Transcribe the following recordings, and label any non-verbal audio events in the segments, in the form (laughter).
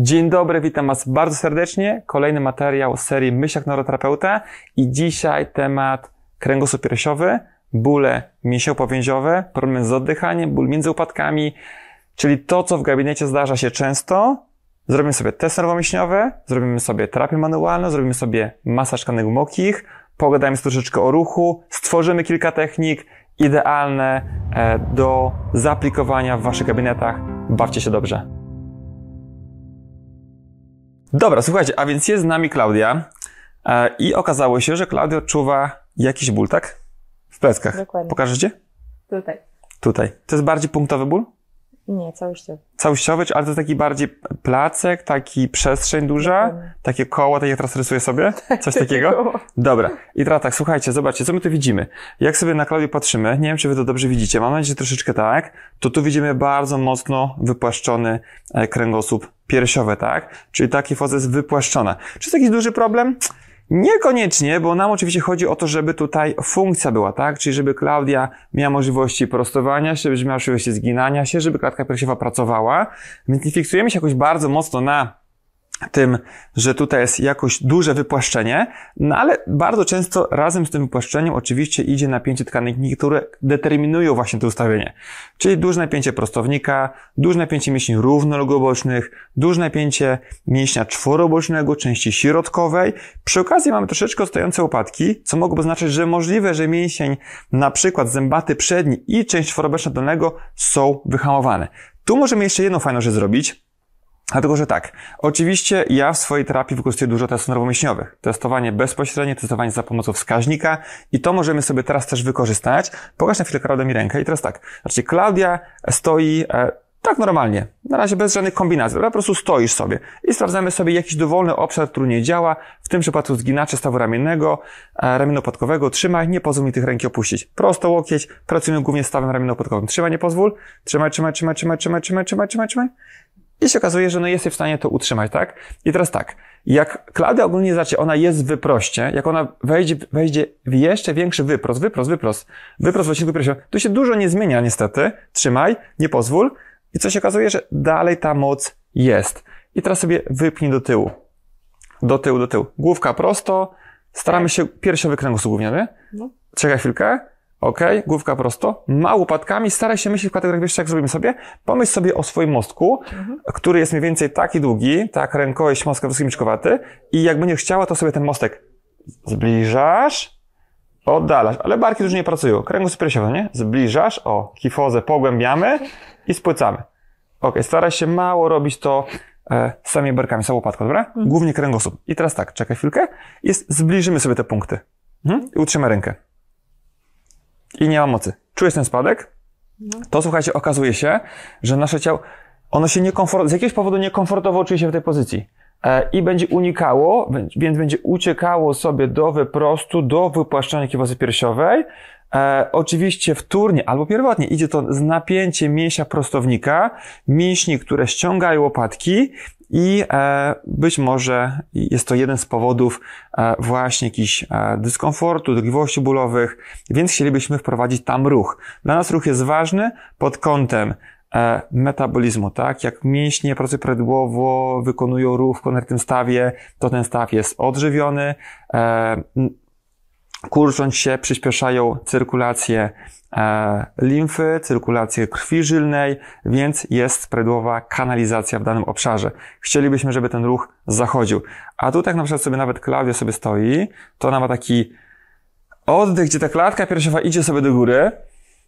Dzień dobry, witam Was bardzo serdecznie. Kolejny materiał z serii Myśl neuroterapeuta i dzisiaj temat kręgosłup piersiowy, bóle mięsiopowięziowe, problemy z oddychaniem, ból między upadkami, czyli to, co w gabinecie zdarza się często. Zrobimy sobie test nerwomięśniowy, zrobimy sobie terapię manualną, zrobimy sobie masaż kanałów mokich, pogadajmy troszeczkę o ruchu, stworzymy kilka technik idealne e, do zaaplikowania w Waszych gabinetach. Bawcie się dobrze. Dobra, słuchajcie, a więc jest z nami Klaudia e, i okazało się, że Klaudia odczuwa jakiś ból, tak? W pleckach. Dokładnie. Pokażecie? Tutaj. Tutaj. To jest bardziej punktowy ból? Nie, całościowy. Całościowy, ale to taki bardziej placek, taki przestrzeń duża, Dokładnie. takie koło, tak jak teraz rysuję sobie? (laughs) Coś takiego? Dobra. I teraz tak, słuchajcie, zobaczcie, co my tu widzimy. Jak sobie na Klaudię patrzymy, nie wiem, czy wy to dobrze widzicie, mam nadzieję, że troszeczkę tak, to tu widzimy bardzo mocno wypłaszczony e, kręgosłup piersiowy, tak? Czyli taki foza jest wypłaszczona. Czy jest jakiś duży problem? Niekoniecznie, bo nam oczywiście chodzi o to, żeby tutaj funkcja była, tak? Czyli żeby Klaudia miała możliwości prostowania się, żeby miała możliwości zginania się, żeby klatka piersiowa pracowała. Więc nie fiksujemy się jakoś bardzo mocno na tym, że tutaj jest jakoś duże wypłaszczenie, no ale bardzo często razem z tym wypłaszczeniem oczywiście idzie napięcie tkanki, które determinują właśnie to ustawienie. Czyli duże napięcie prostownika, duże napięcie mięśni równolegobocznych, duże napięcie mięśnia czworobocznego, części środkowej. Przy okazji mamy troszeczkę stojące łopatki, co mogłoby znaczyć, że możliwe, że mięsień na przykład zębaty przedni i część czworoboczna danego są wyhamowane. Tu możemy jeszcze jedną fajną rzecz zrobić, Dlatego, że tak, oczywiście ja w swojej terapii wykorzystuję dużo testów nerwomięśniowych. Testowanie bezpośrednie, testowanie za pomocą wskaźnika i to możemy sobie teraz też wykorzystać. Pokaż na chwilę Klaudia mi rękę i teraz tak, znaczy Klaudia stoi e, tak normalnie, na razie bez żadnych kombinacji, po prostu stoisz sobie i sprawdzamy sobie jakiś dowolny obszar, który nie działa, w tym przypadku zginacze stawu ramiennego, e, ramienopadkowego, trzymaj, nie pozwól mi tych ręki opuścić. Prosto łokieć, pracujemy głównie stawem ramienopadkowym, trzymaj, nie pozwól, trzymaj, trzymaj, trzymaj, trzymaj, trzymaj, trzymaj, trzymaj, trzymaj, trzymaj, i się okazuje, że no jesteś w stanie to utrzymać, tak? I teraz tak, jak klady ogólnie znacie, ona jest w wyproście, jak ona wejdzie, wejdzie w jeszcze większy wyprost, wyprost, wyprost, wyprost w odcinku tu się dużo nie zmienia niestety, trzymaj, nie pozwól, i co się okazuje, że dalej ta moc jest. I teraz sobie wypnij do tyłu. Do tyłu, do tyłu. Główka prosto, staramy tak. się piersią kręgosłup głównie, nie? No. Czekaj chwilkę ok, główka prosto, ma łopatkami, staraj się myśleć w kategoriach, wiesz jak zrobimy sobie? Pomyśl sobie o swoim mostku, mhm. który jest mniej więcej taki długi, tak, rękojeść mostka wysokomiczkowaty i jak będziesz chciała, to sobie ten mostek zbliżasz, oddalasz, ale barki dużo nie pracują, kręgosłup piersiowy, nie? Zbliżasz, o, kifozę pogłębiamy i spłycamy. Ok, staraj się mało robić to e, samymi barkami, samą łopatką, dobra? Mhm. Głównie kręgosłup. I teraz tak, czekaj chwilkę, jest, zbliżymy sobie te punkty mhm. i utrzymaj rękę i nie ma mocy. Czujesz ten spadek? No. To słuchajcie, okazuje się, że nasze ciało, ono się niekomfort, z jakiegoś powodu niekomfortowo czuje się w tej pozycji e, i będzie unikało, więc będzie uciekało sobie do wyprostu, do wypłaszczania kiełbasy piersiowej, E, oczywiście wtórnie albo pierwotnie idzie to z napięciem mięśnia prostownika, mięśni, które ściągają łopatki i e, być może jest to jeden z powodów e, właśnie jakichś e, dyskomfortu, dolegliwości bólowych, więc chcielibyśmy wprowadzić tam ruch. Dla nas ruch jest ważny pod kątem e, metabolizmu, tak? Jak mięśnie pracują prawidłowo wykonują ruch w konkretnym stawie, to ten staw jest odżywiony, e, kurcząc się przyspieszają cyrkulację e, limfy, cyrkulację krwi żylnej, więc jest prawidłowa kanalizacja w danym obszarze. Chcielibyśmy, żeby ten ruch zachodził. A tu tak na przykład sobie nawet Klaudia sobie stoi, to ona ma taki oddech, gdzie ta klatka piersiowa idzie sobie do góry,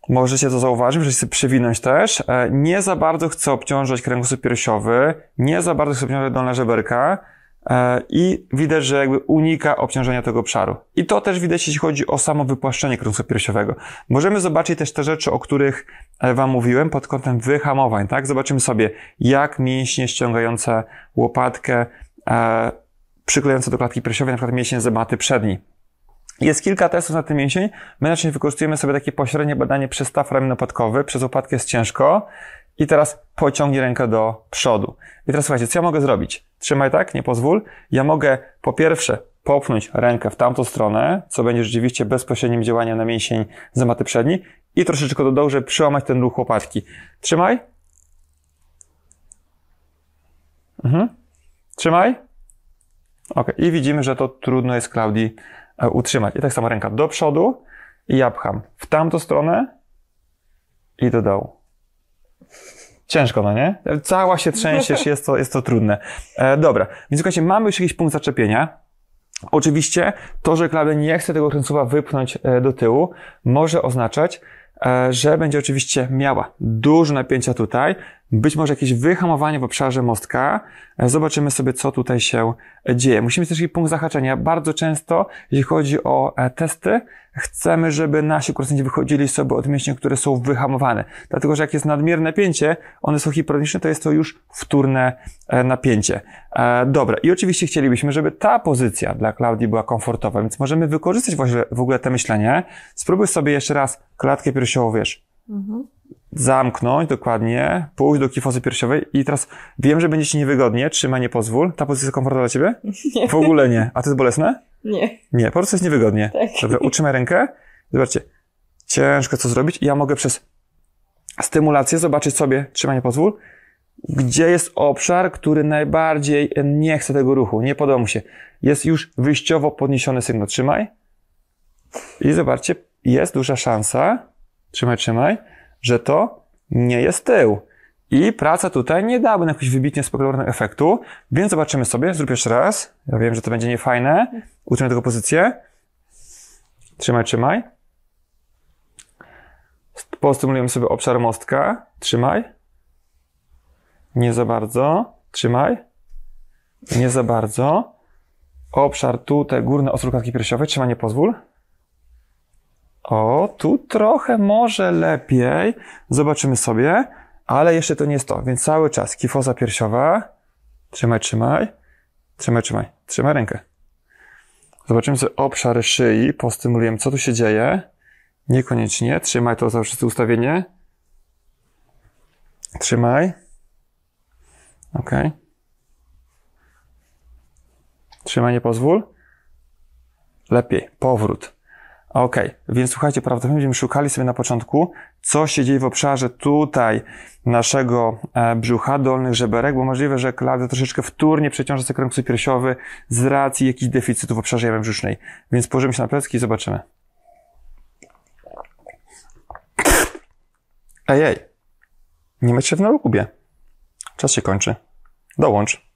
Możecie to zauważyć, możecie sobie przewinąć też. E, nie za bardzo chcę obciążać kręgosłup piersiowy, nie za bardzo chcę obciążać dolne żeberka, E, i widać, że jakby unika obciążenia tego obszaru. I to też widać, jeśli chodzi o samo wypłaszczenie kręgosłupa piersiowego. Możemy zobaczyć też te rzeczy, o których e, Wam mówiłem pod kątem wyhamowań, tak? Zobaczymy sobie, jak mięśnie ściągające łopatkę, e, przyklejące do klatki piersiowej, na przykład mięśnie zematy przedni. Jest kilka testów na tym mięsień. My raczej wykorzystujemy sobie takie pośrednie badanie przez staw ramienopodkowy, przez łopatkę jest ciężko. I teraz pociągnij rękę do przodu. I teraz słuchajcie, co ja mogę zrobić? trzymaj tak, nie pozwól. Ja mogę po pierwsze popchnąć rękę w tamtą stronę, co będzie rzeczywiście bezpośrednim działaniem na mięsień zematy przedni i troszeczkę do dołu, żeby przełamać ten ruch łopatki. Trzymaj. Mhm. Trzymaj. Ok, i widzimy, że to trudno jest Klaudii e, utrzymać. I tak samo ręka do przodu i ja pcham w tamtą stronę i do dołu. Ciężko, no nie? Cała się trzęsiesz, (laughs) jest to, jest to trudne. E, dobra, więc słuchajcie, mamy już jakiś punkt zaczepienia. Oczywiście to, że Klawę nie chce tego kręcówa wypchnąć e, do tyłu, może oznaczać, e, że będzie oczywiście miała dużo napięcia tutaj, być może jakieś wyhamowanie w obszarze mostka. E, zobaczymy sobie, co tutaj się e, dzieje. Musimy też jakiś punkt zahaczenia. Bardzo często, jeśli chodzi o e, testy, chcemy, żeby nasi kursanci wychodzili sobie od mięśni, które są wyhamowane. Dlatego, że jak jest nadmierne napięcie, one są hiperoniczne, to jest to już wtórne napięcie. Dobra. I oczywiście chcielibyśmy, żeby ta pozycja dla Klaudii była komfortowa, więc możemy wykorzystać w ogóle, w ogóle te myślenie. Spróbuj sobie jeszcze raz klatkę piersiową, wiesz. Mhm zamknąć dokładnie, pójść do kifozy piersiowej i teraz wiem, że będzie ci niewygodnie, trzymaj, nie pozwól. Ta pozycja komfortowa dla ciebie? (laughs) Nie. W ogóle nie. A to jest bolesne? Nie. Nie, po prostu jest niewygodnie. Tak. Dobra, utrzymaj rękę. Zobaczcie, ciężko co zrobić ja mogę przez stymulację zobaczyć sobie, trzymaj, nie pozwól, gdzie jest obszar, który najbardziej nie chce tego ruchu, nie podoba mu się. Jest już wyjściowo podniesiony sygnał, trzymaj. I zobaczcie, jest duża szansa, trzymaj, trzymaj, że to nie jest tył. I praca tutaj nie dałaby na jakiś wybitnie spokojnego efektu, więc zobaczymy sobie, zrób jeszcze raz. Ja wiem, że to będzie niefajne. Utrzymaj tego pozycję. Trzymaj, trzymaj. Postymulujemy sobie obszar mostka. Trzymaj. Nie za bardzo. Trzymaj. Nie za bardzo. Obszar tutaj, górne ostrówki piersiowe. Trzymaj, nie pozwól. O, tu trochę może lepiej. Zobaczymy sobie, ale jeszcze to nie jest to, więc cały czas kifoza piersiowa. Trzymaj, trzymaj. Trzymaj, trzymaj. Trzymaj rękę. Zobaczymy sobie obszar szyi, postymulujemy, co tu się dzieje. Niekoniecznie. Trzymaj to za wszyscy ustawienie. Trzymaj. Ok. Trzymaj, nie pozwól. Lepiej. Powrót. Okej, okay. więc słuchajcie, prawdopodobnie będziemy szukali sobie na początku, co się dzieje w obszarze tutaj naszego e, brzucha, dolnych żeberek, bo możliwe, że klavia troszeczkę wtórnie przeciąża sobie kręg piersiowy z racji jakichś deficytów w obszarze jamy brzusznej. Więc położymy się na plecki i zobaczymy. Ej, ej, nie macie się w narukubie. Czas się kończy. Dołącz.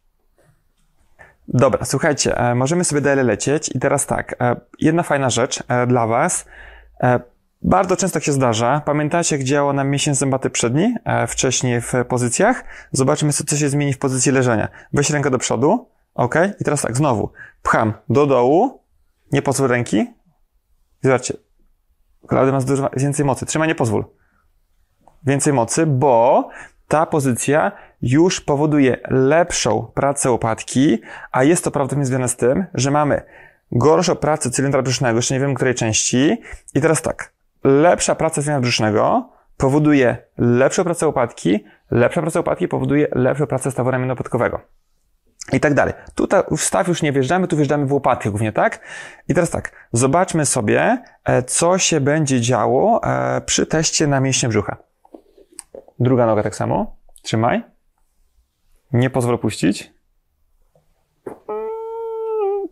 Dobra, słuchajcie, e, możemy sobie dalej lecieć i teraz tak, e, jedna fajna rzecz e, dla Was. Bardzo często tak się zdarza. Pamiętacie, gdzie działa nam miesięcy zębaty przedni, wcześniej w pozycjach? Zobaczymy, co się zmieni w pozycji leżenia. Weź rękę do przodu, ok? I teraz tak, znowu, pcham do dołu, nie pozwól ręki. Zobaczcie, Klaudia ma dużo więcej mocy. Trzymaj, nie pozwól. Więcej mocy, bo ta pozycja już powoduje lepszą pracę łopatki, a jest to prawdopodobnie związane z tym, że mamy gorszą pracę cylindra brzusznego, jeszcze nie wiem której części. I teraz tak, lepsza praca cylindra brzusznego powoduje lepszą pracę łopatki, lepsza praca łopatki powoduje lepszą pracę stawu ramienno-podkowego. I tak dalej. Tutaj w staw już nie wjeżdżamy, tu wjeżdżamy w łopatkę głównie, tak? I teraz tak, zobaczmy sobie, e, co się będzie działo e, przy teście na mięśnie brzucha. Druga noga tak samo. Trzymaj. Nie pozwolę puścić?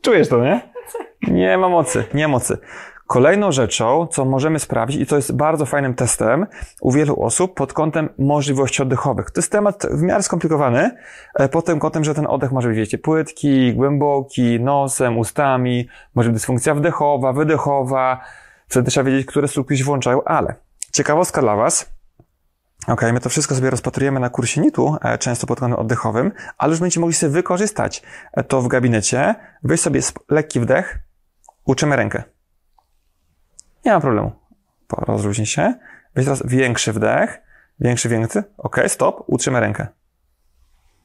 Czujesz to, nie? Nie ma mocy, nie ma mocy. Kolejną rzeczą, co możemy sprawdzić, i to jest bardzo fajnym testem u wielu osób pod kątem możliwości oddechowych. To jest temat w miarę skomplikowany, e, pod tym kątem, że ten oddech może być, wiecie, płytki, głęboki, nosem, ustami, może być dysfunkcja wdechowa, wydechowa, wtedy trzeba wiedzieć, które struktury się włączają, ale ciekawostka dla Was, Ok, my to wszystko sobie rozpatrujemy na kursie nitu, e, często pod kątem oddechowym, ale już będziecie mogli sobie wykorzystać e, to w gabinecie. Weź sobie lekki wdech, uczymy rękę. Nie ma problemu. Rozluźnij się. Weź teraz większy wdech, większy, większy. Ok, stop, utrzymy rękę.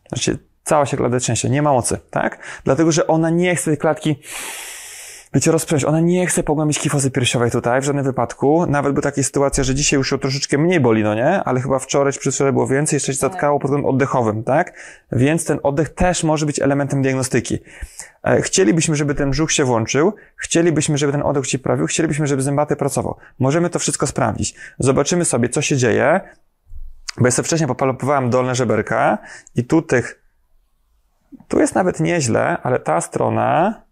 Znaczy, cała się klatka trzęsie, nie ma mocy, tak? Dlatego, że ona nie chce tej klatki wiecie, rozprząść. Ona nie chce pogłębić kifozy piersiowej tutaj, w żadnym wypadku. Nawet była taka sytuacja, że dzisiaj już ją troszeczkę mniej boli, no nie? Ale chyba wczoraj czy przedwczoraj było więcej, jeszcze się tak. zatkało pod względem oddechowym, tak? Więc ten oddech też może być elementem diagnostyki. E, chcielibyśmy, żeby ten brzuch się włączył, chcielibyśmy, żeby ten oddech się prawił, chcielibyśmy, żeby zębaty pracował. Możemy to wszystko sprawdzić. Zobaczymy sobie, co się dzieje, bo ja sobie wcześniej popalopowałem dolne żeberka i tu tych, tu jest nawet nieźle, ale ta strona,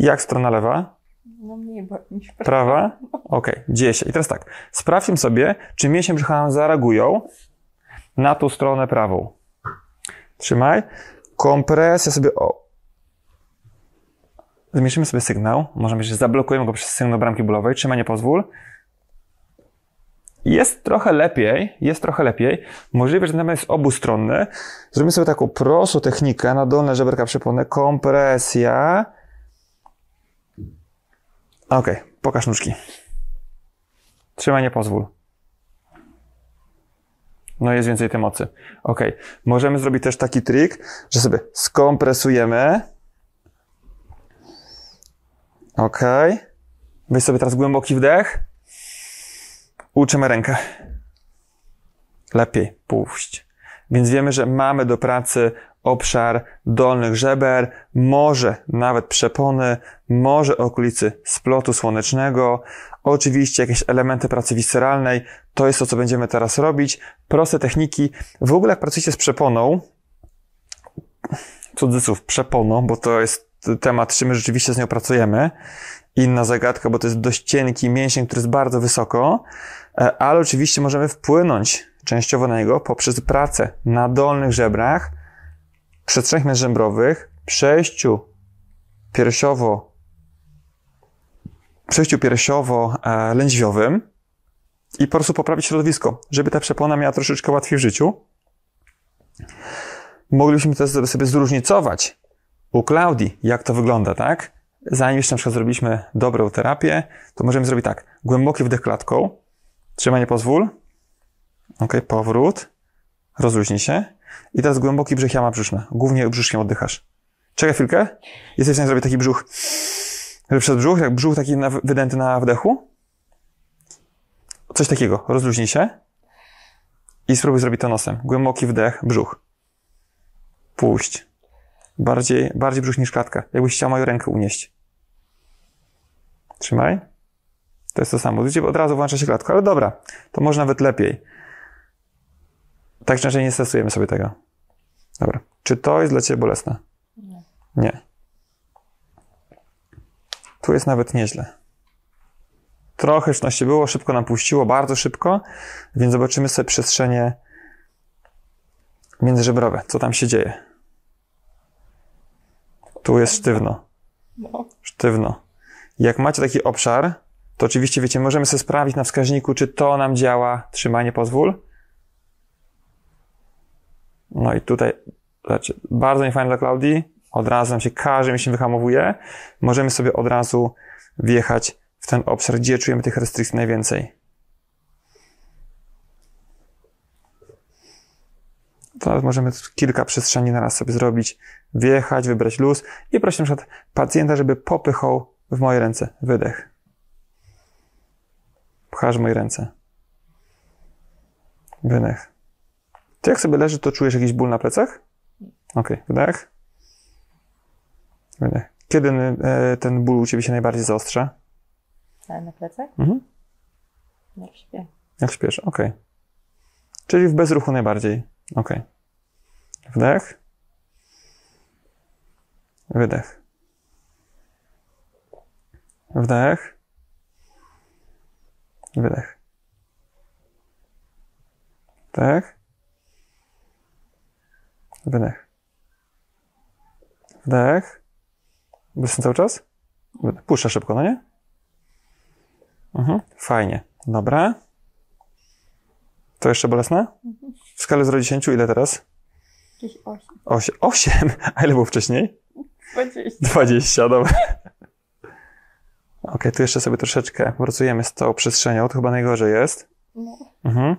jak strona lewa? No mniej niż prawa. Prawa? Okej, okay, się. I teraz tak, sprawdźmy sobie, czy mięśnie brzucha zareagują na tą stronę prawą. Trzymaj. Kompresja sobie... O. Zmniejszymy sobie sygnał. Możemy że zablokujemy go przez sygnał bramki bólowej. Trzymaj, nie pozwól. Jest trochę lepiej, jest trochę lepiej. Możliwe, że ten temat jest obustronny. Zrobimy sobie taką prostą technikę na dolne żeberka przypomnę. Kompresja Okej, okay, pokaż nóżki. Trzymaj, nie pozwól. No jest więcej tej mocy. Ok, możemy zrobić też taki trik, że sobie skompresujemy. Ok, weź sobie teraz głęboki wdech. Uczymy rękę. Lepiej, puść. Więc wiemy, że mamy do pracy obszar dolnych żeber, może nawet przepony, może okolicy splotu słonecznego, oczywiście jakieś elementy pracy wisceralnej, to jest to, co będziemy teraz robić. Proste techniki. W ogóle jak pracujecie z przeponą, cudzysłów przeponą, bo to jest temat, czy my rzeczywiście z nią pracujemy. Inna zagadka, bo to jest dość cienki mięsień, który jest bardzo wysoko, e, ale oczywiście możemy wpłynąć częściowo na niego poprzez pracę na dolnych żebrach, przy trzech przejściu piersiowo przejściu piersiowo-lędźwiowym e, i po prostu poprawić środowisko, żeby ta przepona miała troszeczkę łatwiej w życiu. Moglibyśmy też sobie zróżnicować u Klaudii, jak to wygląda, tak? Zanim jeszcze na przykład zrobiliśmy dobrą terapię, to możemy zrobić tak. Głęboki wdech klatką, trzymanie pozwól, ok, powrót, rozluźnij się, i teraz głęboki brzuch, jama brzuszna. Głównie brzuszkiem oddychasz. Czekaj chwilkę. Jesteś w stanie zrobić taki brzuch, żeby przez brzuch, jak brzuch taki na, wydęty na wdechu. Coś takiego. Rozluźnij się. I spróbuj zrobić to nosem. Głęboki wdech, brzuch. Puść. Bardziej, bardziej brzuch niż klatka. Jakbyś chciał moją rękę unieść. Trzymaj. To jest to samo. Widzicie, od razu włącza się klatka, ale dobra, to może nawet lepiej. Tak czy inaczej nie stosujemy sobie tego. Dobra. Czy to jest dla Ciebie bolesne? Nie. nie. Tu jest nawet nieźle. Trochę szybności było, szybko nam puściło, bardzo szybko, więc zobaczymy sobie przestrzenie międzyżebrowe. Co tam się dzieje? Tu jest sztywno. Sztywno. Jak macie taki obszar, to oczywiście, wiecie, możemy sobie sprawdzić na wskaźniku, czy to nam działa trzymanie pozwól, no i tutaj, znaczy, bardzo niefajne dla Klaudii, od razu nam się każdy się wyhamowuje, możemy sobie od razu wjechać w ten obszar, gdzie czujemy tych restrykcji najwięcej. To możemy kilka przestrzeni na raz sobie zrobić, wjechać, wybrać luz i prosić na przykład pacjenta, żeby popychał w moje ręce wydech. Pchasz w moje ręce. Wydech. Ty jak sobie leży, to czujesz jakiś ból na plecach? Okej, okay. wdech. Wydech. Kiedy e, ten ból u ciebie się najbardziej zaostrza? E, na plecach? Mhm. Jak no, śpię. Jak śpiesz, okej. Okay. Czyli w bezruchu najbardziej. Okej. Okay. Wdech. Wydech. Wdech. Wydech. Tak. Wydech. Wdech. Jestem cały czas? Puszczę szybko, no nie? Mhm. Fajnie. Dobra. To jeszcze bolesne? W skali 0 do 10 ile teraz? Jakieś 8. 8. 8? A ile było wcześniej? 20. 20, dobra. Okej, okay, tu jeszcze sobie troszeczkę pracujemy z tą przestrzenią. To chyba najgorzej jest. No. Mhm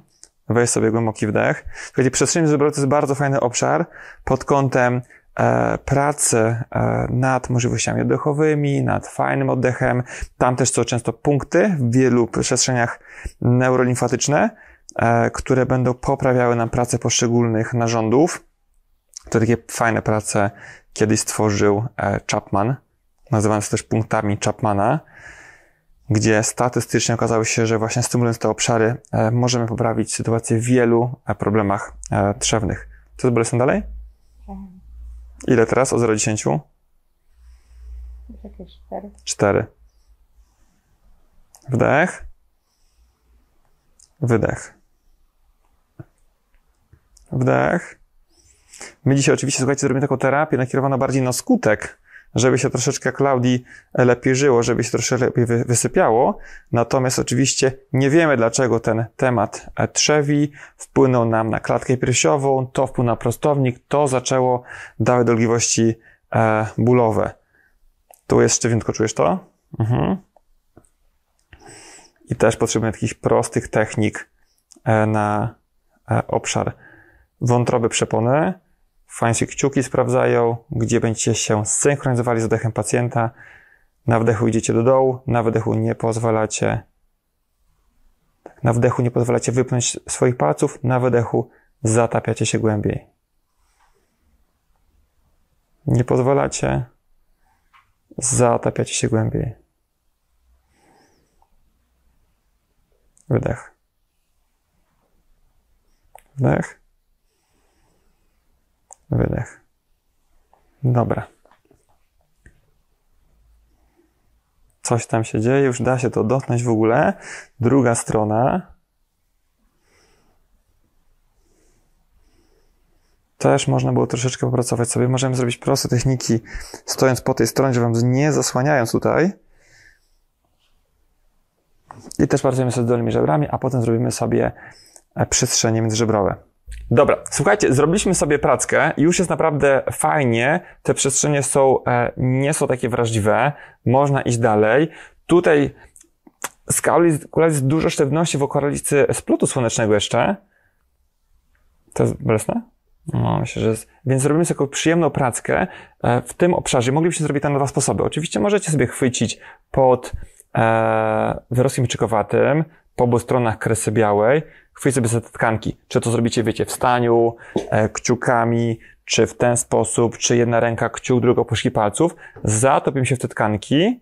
weź sobie głęboki wdech. Słuchajcie, przestrzeń wzrostu to jest bardzo fajny obszar pod kątem e, pracy e, nad możliwościami oddechowymi, nad fajnym oddechem. Tam też są często punkty w wielu przestrzeniach neurolimfatyczne, e, które będą poprawiały nam pracę poszczególnych narządów. To takie fajne prace kiedyś stworzył e, Chapman. nazywane są też punktami Chapmana gdzie statystycznie okazało się, że właśnie stymulując te obszary e, możemy poprawić sytuację w wielu e, problemach e, trzewnych. Co z bolestem dalej? Tak. Ile teraz? O 0 10? 4. Wdech. Wydech. Wdech. My dzisiaj oczywiście, słuchajcie, zrobimy taką terapię nakierowaną bardziej na skutek, żeby się troszeczkę Klaudii e, lepiej żyło, żeby się troszeczkę lepiej wysypiało. Natomiast oczywiście nie wiemy, dlaczego ten temat e, trzewi wpłynął nam na klatkę piersiową, to wpłynął na prostownik, to zaczęło dawać dolegliwości e, bólowe. Tu jest szczywiutko, czujesz to? Mhm. I też potrzebujemy takich prostych technik na obszar wątroby przepony. Fansi kciuki sprawdzają, gdzie będziecie się synchronizowali z oddechem pacjenta. Na wdechu idziecie do dołu, na wdechu nie pozwalacie. Tak, na wdechu nie pozwalacie wypnąć swoich palców, na wydechu zatapiacie się głębiej. Nie pozwalacie, zatapiacie się głębiej. Wydech. Wdech. Wydech. Dobra. Coś tam się dzieje, już da się to dotknąć w ogóle. Druga strona. Też można było troszeczkę popracować sobie. Możemy zrobić proste techniki, stojąc po tej stronie, żeby wam nie zasłaniając tutaj. I też pracujemy sobie z dolnymi żebrami, a potem zrobimy sobie e, przestrzenie międzyżebrowe. Dobra, słuchajcie, zrobiliśmy sobie prackę, już jest naprawdę fajnie, te przestrzenie są, e, nie są takie wrażliwe, można iść dalej. Tutaj skala jest, jest dużo sztywności w okolicy splutu słonecznego jeszcze. To jest bolesne? No, myślę, że jest. Więc zrobimy sobie przyjemną prackę e, w tym obszarze. Moglibyśmy zrobić to na dwa sposoby. Oczywiście możecie sobie chwycić pod e, wyroskiem czykowatym, po obu stronach kresy białej, chwyć sobie te tkanki. Czy to zrobicie, wiecie, w staniu, e, kciukami, czy w ten sposób, czy jedna ręka kciuk, druga puszki palców. Zatopimy się w te tkanki,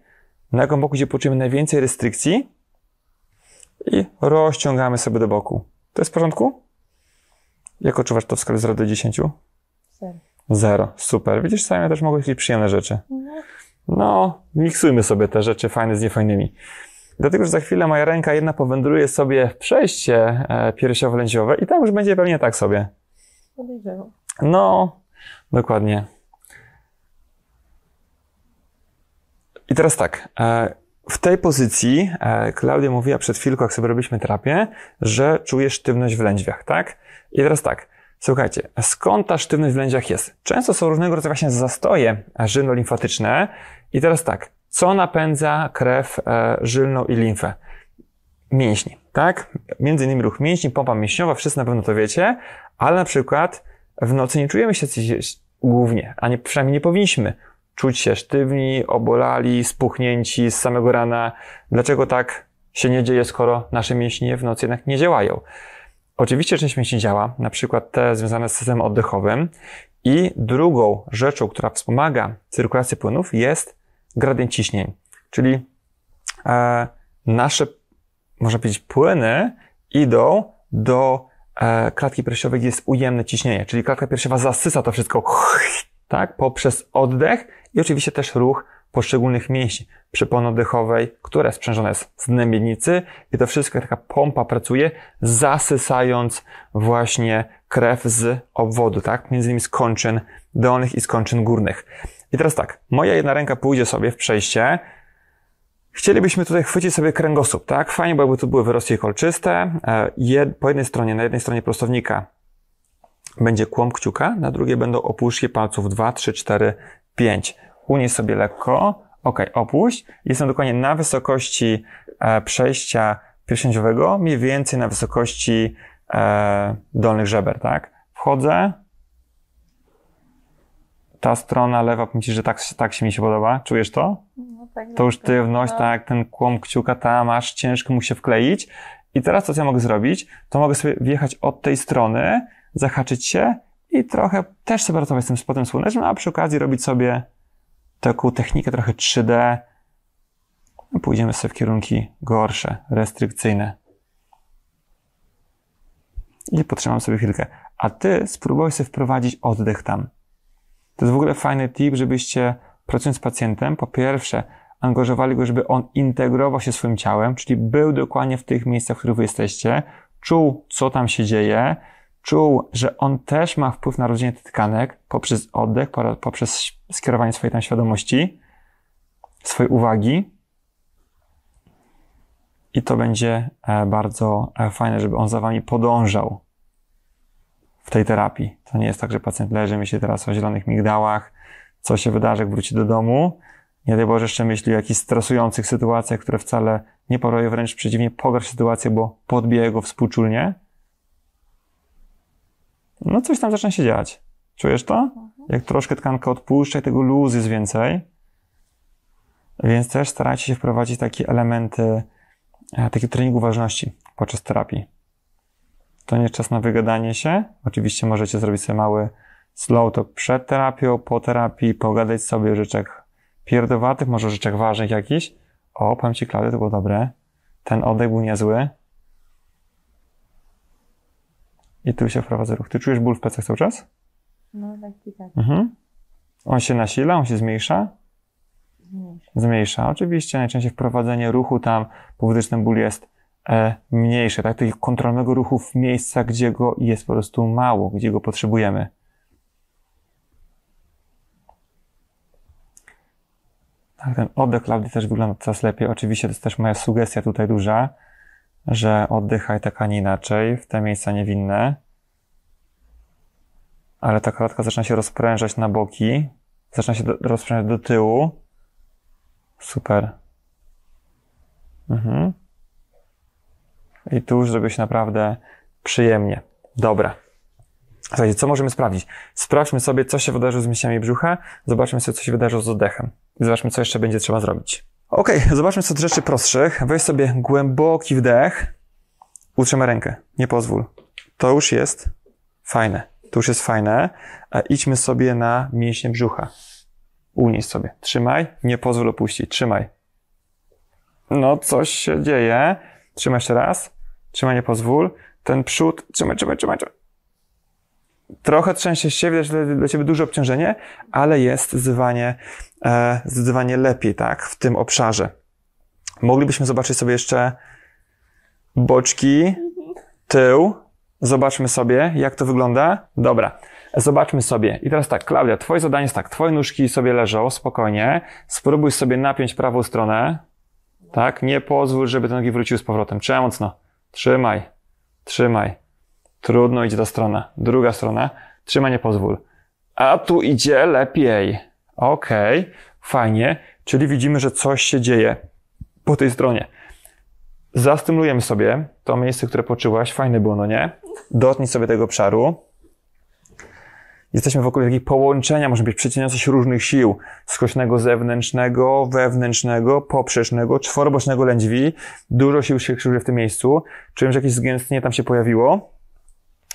na boku, gdzie poczujemy najwięcej restrykcji i rozciągamy sobie do boku. To jest w porządku? Jak odczuwasz to w skali 0 do 10? Zero. Zero. Super. Widzisz, sami też mogą jakieś przyjemne rzeczy. No. no, miksujmy sobie te rzeczy fajne z niefajnymi. Dlatego, że za chwilę moja ręka jedna powędruje sobie w przejście e, piersiowo-lędziowe i tam już będzie pewnie tak sobie. No, dokładnie. I teraz tak. E, w tej pozycji e, Klaudia mówiła przed chwilką, jak sobie robiliśmy terapię, że czujesz sztywność w lędźwiach, tak? I teraz tak. Słuchajcie, skąd ta sztywność w lędziach jest? Często są różnego rodzaju właśnie zastoje żylno-limfatyczne. I teraz tak. Co napędza krew e, żylną i limfę? Mięśni, tak? Między innymi ruch mięśni, pompa mięśniowa, wszyscy na pewno to wiecie, ale na przykład w nocy nie czujemy się głównie, a nie, przynajmniej nie powinniśmy czuć się sztywni, obolali, spuchnięci z samego rana. Dlaczego tak się nie dzieje, skoro nasze mięśnie w nocy jednak nie działają? Oczywiście część mięśni działa, na przykład te związane z systemem oddechowym. I drugą rzeczą, która wspomaga cyrkulację płynów jest gradient ciśnień, czyli e, nasze, można powiedzieć, płyny idą do e, klatki piersiowej, gdzie jest ujemne ciśnienie, czyli klatka piersiowa zasysa to wszystko tak, poprzez oddech i oczywiście też ruch poszczególnych mięśni przypony oddechowej, które sprzężone jest z dnem dębienicy i to wszystko taka pompa pracuje, zasysając właśnie krew z obwodu, tak? Między innymi z kończyn dolnych i z kończyn górnych. I teraz tak, moja jedna ręka pójdzie sobie w przejście. Chcielibyśmy tutaj chwycić sobie kręgosłup, tak? Fajnie jakby tu były wyrostki kolczyste. E, jed, po jednej stronie, na jednej stronie prostownika będzie kłąb kciuka, na drugiej będą opuszki palców 2, 3, 4, 5. Unieś sobie lekko, ok, opuść. Jestem dokładnie na wysokości e, przejścia pierścieniowego, mniej więcej na wysokości e, dolnych żeber, tak? Wchodzę, ta strona lewa, myślisz, że tak, tak się mi się podoba? Czujesz to? No, tak to już tywność, no. tak, ten kłom kciuka tam, aż ciężko mu się wkleić. I teraz to, co ja mogę zrobić, to mogę sobie wjechać od tej strony, zahaczyć się i trochę też sobie pracować z tym spotem słonecznym, a przy okazji robić sobie taką technikę trochę 3D. Pójdziemy sobie w kierunki gorsze, restrykcyjne. I potrzymam sobie chwilkę. A ty spróbuj sobie wprowadzić oddech tam. To jest w ogóle fajny tip, żebyście pracując z pacjentem, po pierwsze, angażowali go, żeby on integrował się swoim ciałem, czyli był dokładnie w tych miejscach, w których wy jesteście, czuł, co tam się dzieje, czuł, że on też ma wpływ na rodzinę tych tkanek poprzez oddech, poprzez skierowanie swojej tam świadomości, swojej uwagi. I to będzie e, bardzo e, fajne, żeby on za wami podążał w tej terapii. To nie jest tak, że pacjent leży, myśli teraz o zielonych migdałach, co się wydarzy, jak wróci do domu. Nie daj Boże jeszcze myśli o jakichś stresujących sytuacjach, które wcale nie poroje, wręcz przeciwnie, pogarsz sytuację, bo podbije go współczulnie. No coś tam zaczyna się dziać. Czujesz to? Jak troszkę tkanka odpuszcza i tego luz jest więcej. Więc też starajcie się wprowadzić takie elementy, e, takie treningu uważności podczas terapii to nie czas na wygadanie się. Oczywiście możecie zrobić sobie mały slow talk przed terapią, po terapii, pogadać sobie o rzeczach pierdowatych, może o rzeczach ważnych jakichś. O, powiem Ci, Klaudia, to było dobre. Ten oddech był niezły. I tu się wprowadza ruch. Ty czujesz ból w plecach cały czas? No, taki tak, tak. Mhm. On się nasila, on się zmniejsza? Zmniejsza. Zmniejsza. Oczywiście najczęściej wprowadzenie ruchu tam, powodyczny ból jest E, mniejsze, tak? Tych kontrolnego ruchu w miejsca gdzie go jest po prostu mało, gdzie go potrzebujemy. Tak, ten oddech Klaudy też wygląda coraz lepiej. Oczywiście to jest też moja sugestia tutaj duża, że oddychaj tak, a nie inaczej, w te miejsca niewinne. Ale ta klatka zaczyna się rozprężać na boki, zaczyna się do, rozprężać do tyłu. Super. Mhm i tu już zrobiło się naprawdę przyjemnie. Dobra. Słuchajcie, co możemy sprawdzić? Sprawdźmy sobie, co się wydarzyło z mięśniami brzucha, zobaczmy sobie, co się wydarzyło z oddechem i zobaczmy, co jeszcze będzie trzeba zrobić. Okej. zobaczmy co z rzeczy prostszych. Weź sobie głęboki wdech, utrzymaj rękę, nie pozwól. To już jest fajne, to już jest fajne. A idźmy sobie na mięśnie brzucha. Unieś sobie, trzymaj, nie pozwól opuścić, trzymaj. No, coś się dzieje. Trzymaj jeszcze raz nie pozwól. Ten przód, trzymaj, trzymaj, trzymaj. trzymaj. Trochę trzęsie się, widać dla ciebie duże obciążenie, ale jest zdecydowanie, e, zdecydowanie lepiej, tak, w tym obszarze. Moglibyśmy zobaczyć sobie jeszcze boczki, tył. Zobaczmy sobie, jak to wygląda. Dobra, zobaczmy sobie. I teraz tak, Klaudia, twoje zadanie jest tak, twoje nóżki sobie leżą spokojnie. Spróbuj sobie napiąć prawą stronę. Tak, nie pozwól, żeby te nogi wróciły z powrotem. Trzeba mocno. Trzymaj, trzymaj. Trudno idzie ta strona. Druga strona. Trzymaj, nie pozwól. A tu idzie lepiej. Okej, okay, fajnie. Czyli widzimy, że coś się dzieje po tej stronie. Zastymulujemy sobie to miejsce, które poczułaś. Fajne było, no nie? Dotknij sobie tego obszaru. Jesteśmy wokół takiego połączenia, może być przecieniających się różnych sił. Skośnego zewnętrznego, wewnętrznego, poprzecznego, czworobocznego lędźwi. Dużo sił się krzyży w tym miejscu. Czułem, że jakieś zgęstnie tam się pojawiło.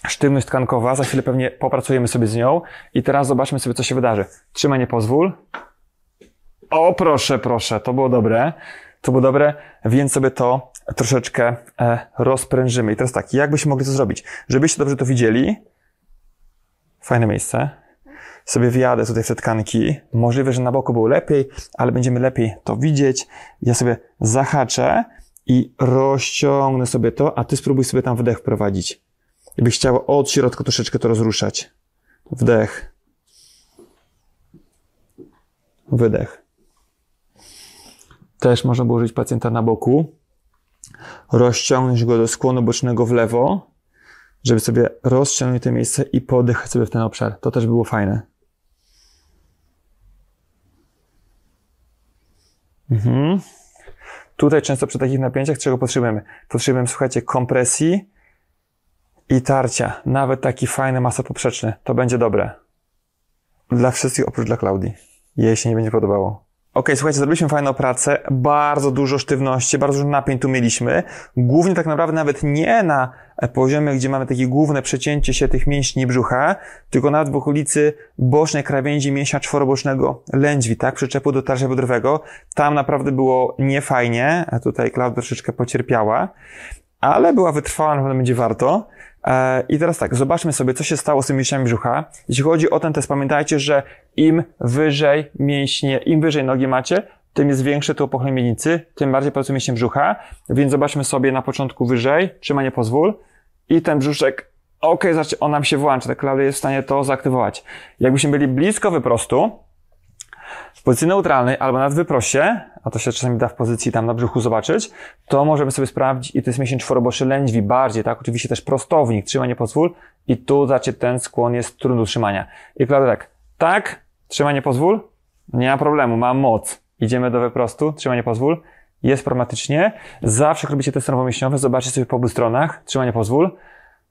Sztywność tkankowa, za chwilę pewnie popracujemy sobie z nią. I teraz zobaczmy sobie, co się wydarzy. Trzymaj, nie pozwól. O, proszę, proszę, to było dobre. To było dobre, więc sobie to troszeczkę e, rozprężymy. I teraz tak, jakbyśmy mogli to zrobić? Żebyście dobrze to widzieli, fajne miejsce, sobie wyjadę tutaj w te tkanki, możliwe, że na boku było lepiej, ale będziemy lepiej to widzieć, ja sobie zahaczę i rozciągnę sobie to, a ty spróbuj sobie tam wdech wprowadzić. Jakbyś chciała od środka troszeczkę to rozruszać. Wdech. Wydech. Też można było użyć pacjenta na boku. Rozciągnąć go do skłonu bocznego w lewo żeby sobie rozciągnąć to miejsce i pooddychać sobie w ten obszar. To też było fajne. Mhm. Tutaj często przy takich napięciach czego potrzebujemy? Potrzebujemy, słuchajcie, kompresji i tarcia. Nawet taki fajny poprzeczny. To będzie dobre. Dla wszystkich oprócz dla Klaudii. Jej się nie będzie podobało. OK, słuchajcie, zrobiliśmy fajną pracę, bardzo dużo sztywności, bardzo dużo napięć tu mieliśmy. Głównie tak naprawdę nawet nie na poziomie, gdzie mamy takie główne przecięcie się tych mięśni brzucha, tylko nawet w okolicy bocznej krawędzi mięśnia czworobocznego lędźwi, tak, przyczepu do tarcia biodrowego. Tam naprawdę było niefajnie, tutaj Klaudia troszeczkę pocierpiała, ale była wytrwała, na pewno będzie warto. E, I teraz tak, zobaczmy sobie, co się stało z tymi mięśniami brzucha. Jeśli chodzi o ten test, pamiętajcie, że im wyżej mięśnie, im wyżej nogi macie, tym jest większe to opochlenie miednicy, tym bardziej pracuje mięśnie brzucha. Więc zobaczmy sobie na początku wyżej, trzymanie pozwól i ten brzuszek, ok, znaczy on nam się włącza, tak naprawdę jest w stanie to zaaktywować. Jakbyśmy byli blisko wyprostu, w pozycji neutralnej albo nawet wyprosie, a to się czasami da w pozycji tam na brzuchu zobaczyć, to możemy sobie sprawdzić i to jest mięsień czworoboczy lędźwi bardziej, tak? Oczywiście też prostownik, trzymanie pozwól i tu znaczy ten skłon jest trudny do trzymania. I prawda tak, tak, trzymanie pozwól, nie ma problemu, mam moc. Idziemy do wyprostu, trzymanie pozwól, jest problematycznie. Zawsze, jak robicie te nowomięśniowe, zobaczcie sobie po obu stronach, trzymanie pozwól,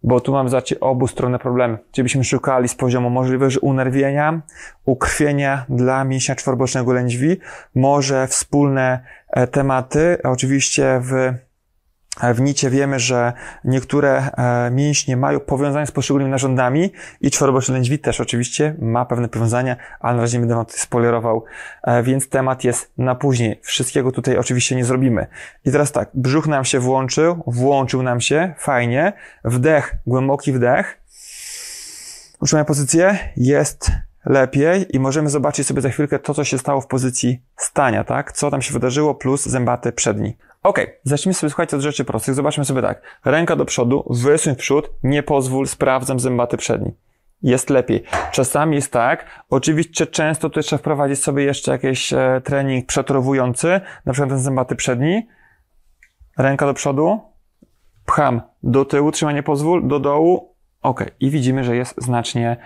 bo tu mam zacie obustronne problemy, gdzie byśmy szukali z poziomu możliwość unerwienia, ukrwienia dla mięśnia czworobocznego lędźwi, może wspólne e, tematy, oczywiście w E, w nicie wiemy, że niektóre e, mięśnie mają powiązania z poszczególnymi narządami i czworoboczny lędźwi też oczywiście ma pewne powiązania, ale na razie nie będę wam tutaj spoilerował, e, więc temat jest na później. Wszystkiego tutaj oczywiście nie zrobimy. I teraz tak, brzuch nam się włączył, włączył nam się, fajnie, wdech, głęboki wdech, utrzymaj pozycję, jest lepiej i możemy zobaczyć sobie za chwilkę to, co się stało w pozycji stania, tak? Co tam się wydarzyło, plus zębaty przedni. Ok, zacznijmy sobie słuchać od rzeczy prostych. Zobaczmy sobie tak. Ręka do przodu, wysuń w przód, nie pozwól, sprawdzam zębaty przedni. Jest lepiej. Czasami jest tak. Oczywiście często tu trzeba wprowadzić sobie jeszcze jakiś e, trening przetrowujący, na przykład ten zębaty przedni. Ręka do przodu, pcham do tyłu, trzymanie pozwól, do dołu. Ok, i widzimy, że jest znacznie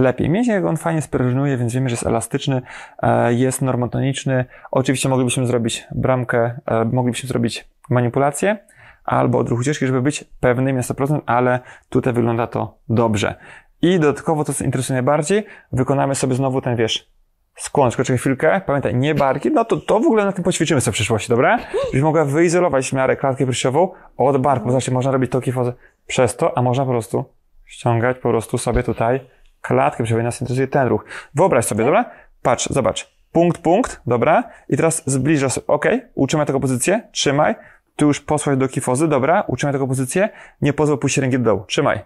lepiej. Mięsień on fajnie sprężynuje, więc wiemy, że jest elastyczny, e, jest normotoniczny. Oczywiście moglibyśmy zrobić bramkę, e, moglibyśmy zrobić manipulację albo odruch ucieczki, żeby być pewnym na 100%, ale tutaj wygląda to dobrze. I dodatkowo to, co interesuje bardziej, wykonamy sobie znowu ten, wiesz, skłon, tylko czekaj chwilkę, pamiętaj, nie barki, no to, to w ogóle na tym poćwiczymy sobie w przyszłości, dobra? Żebyś mogła wyizolować w miarę klatkę piersiową od barku, bo znaczy można robić tokifozę przez to, a można po prostu ściągać po prostu sobie tutaj klatkę piersiową, nas interesuje ten ruch. Wyobraź sobie, dobra? Patrz, zobacz. Punkt, punkt, dobra? I teraz zbliżasz, ok, utrzymaj tego pozycję, trzymaj. Tu już posłać do kifozy, dobra? Utrzymaj tego pozycję, nie pozwól pójść ręki do dołu, trzymaj.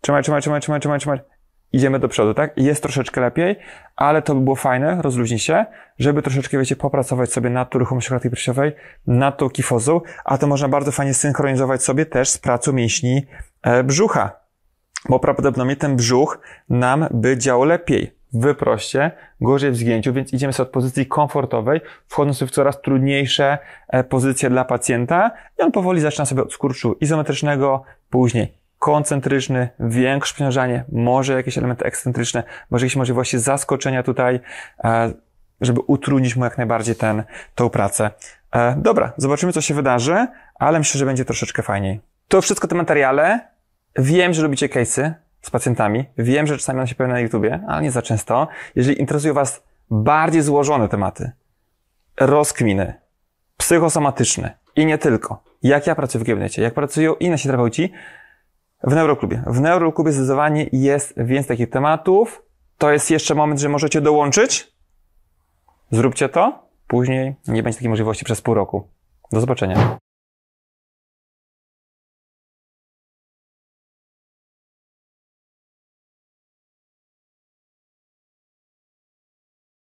Trzymaj, trzymaj, trzymaj, trzymaj, trzymaj, trzymaj. Idziemy do przodu, tak? Jest troszeczkę lepiej, ale to by było fajne, rozluźnij się, żeby troszeczkę, wiecie, popracować sobie nad tą ruchomością klatki piersiowej, nad tą kifozą, a to można bardzo fajnie synchronizować sobie też z pracą mięśni e, brzucha, bo prawdopodobnie ten brzuch nam by działał lepiej wyproście, gorzej w zgięciu, więc idziemy sobie od pozycji komfortowej, wchodząc w coraz trudniejsze e, pozycje dla pacjenta i on powoli zaczyna sobie od skurczu izometrycznego, później koncentryczny, większe przeciążanie, może jakieś elementy ekscentryczne, może jakieś możliwości zaskoczenia tutaj, e, żeby utrudnić mu jak najbardziej ten, tą pracę. E, dobra, zobaczymy co się wydarzy, ale myślę, że będzie troszeczkę fajniej. To wszystko te materiale. Wiem, że lubicie case'y z pacjentami. Wiem, że czasami on się pojawia na YouTubie, ale nie za często. Jeżeli interesują Was bardziej złożone tematy, rozkminy, psychosomatyczne i nie tylko, jak ja pracuję w gabinecie, jak pracują nasi terapeuci w Neuroklubie. W Neuroklubie zdecydowanie jest więcej takich tematów. To jest jeszcze moment, że możecie dołączyć. Zróbcie to. Później nie będzie takiej możliwości przez pół roku. Do zobaczenia.